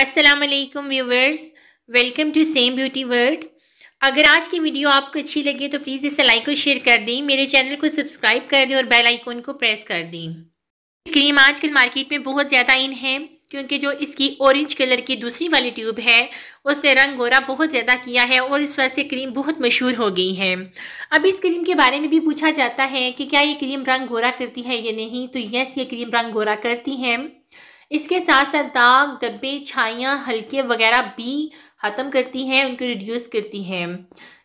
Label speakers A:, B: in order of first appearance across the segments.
A: अस्सलाम वालेकुम viewers welcome to same beauty world अगर आज की वीडियो आपको अच्छी लगी तो प्लीज़ इसे लाइक और शेयर कर दें मेरे चैनल को सब्सक्राइब कर दें और बेल आइकॉन को प्रेस कर दें क्रीम आजकल मार्केट में बहुत ज़्यादा इन है क्योंकि जो इसकी ऑरेंज कलर की दूसरी वाली ट्यूब है उसने रंग गोरा बहुत ज़्यादा किया है और इस वजह से क्रीम बहुत मशहूर हो गई है अब इस क्रीम के बारे में भी पूछा जाता है कि क्या ये क्रीम रंग गोरा करती है या नहीं तो यस ये क्रीम रंग गोरा करती है इसके साथ साथ दाग धब्बे छाइयाँ हल्के वगैरह भी ख़त्म करती हैं उनको रिड्यूस करती हैं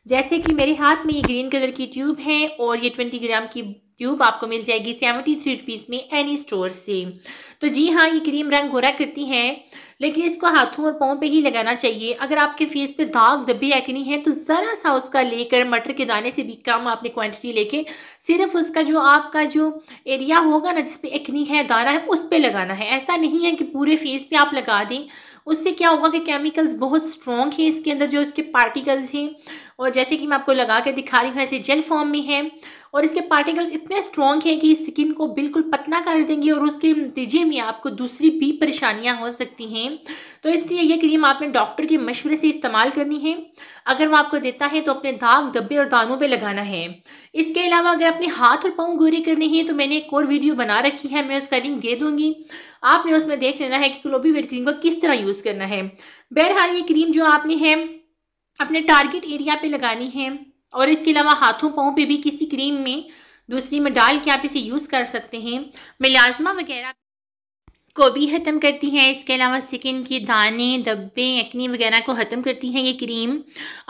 A: जैसे कि मेरे हाथ में ये ग्रीन कलर की ट्यूब है और ये ट्वेंटी ग्राम की ट्यूब आपको मिल जाएगी सेवेंटी थ्री रुपीज़ में एनी स्टोर से तो जी हाँ ये क्रीम रंग गोरा करती है लेकिन इसको हाथों और पाँव पे ही लगाना चाहिए अगर आपके फेस पे दाग दबे एक्नी है तो ज़रा सा उसका लेकर मटर के दाने से भी कम आपने क्वांटिटी लेके सिर्फ उसका जो आपका जो एरिया होगा ना जिसपे एक्नी है दाना है उस पर लगाना है ऐसा नहीं है कि पूरे फेस पर आप लगा दें उससे क्या होगा कि केमिकल्स बहुत स्ट्रॉन्ग हैं इसके अंदर जो इसके पार्टिकल्स हैं और जैसे कि मैं आपको लगा के दिखा रही हूँ ऐसे जेल फॉर्म में है और इसके पार्टिकल्स इतने स्ट्रॉन्ग हैं कि स्किन को बिल्कुल पतला कर देंगे और उसके नतीजे में आपको दूसरी भी परेशानियाँ हो सकती हैं तो इसलिए ये क्रीम आपने डॉक्टर के मशवरे से इस्तेमाल करनी है अगर वो आपको देता है तो अपने दाग दब्बे और दानों पर लगाना है इसके अलावा अगर अपने हाथ और पाँव गोरे करने हैं तो मैंने एक और वीडियो बना रखी है मैं उसका लिंक दे दूँगी आपने उसमें देख लेना है कि क्लोबी को किस तरह यूज़ यूज़ करना है बहरहाल ये क्रीम जो आपने है अपने टारगेट एरिया पे लगानी है और इसके अलावा हाथों पाओ पे भी किसी क्रीम में दूसरी में डाल के आप इसे यूज़ कर सकते हैं मिलाजमा वगैरह को भी ख़त्म करती है इसके अलावा स्किन के दाने दब्बे एक्नी वगैरह को ख़त्म करती है ये क्रीम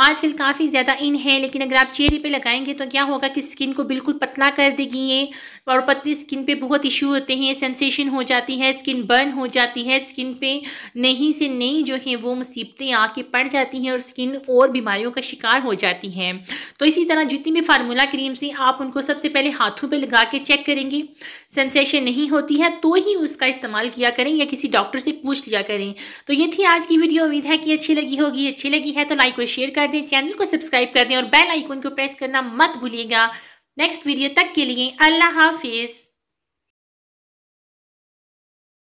A: आजकल काफ़ी ज़्यादा इन है लेकिन अगर आप चेहरे पे लगाएंगे तो क्या होगा कि स्किन को बिल्कुल पतला कर देगी ये और पतली स्किन पे बहुत इशू होते हैं सेंसेशन हो जाती है स्किन बर्न हो जाती है स्किन पे नहीं से नई जो है वो मुसीबतें आके पड़ जाती हैं और स्किन और बीमारियों का शिकार हो जाती है तो इसी तरह जितनी भी फार्मूला क्रीम से आप उनको सबसे पहले हाथों पर लगा के चेक करेंगे सेंसेशन नहीं होती है तो ही उसका इस्तेमाल किया करें या किसी डॉक्टर से पूछ लिया करें तो ये थी आज की वीडियो उम्मीद है कि अच्छी लगी होगी अच्छी लगी है तो लाइक और शेयर कर दें चैनल को सब्सक्राइब कर दें और बेल आइकन को प्रेस करना मत भूलिएगा नेक्स्ट वीडियो तक के लिए अल्लाह हाफिज़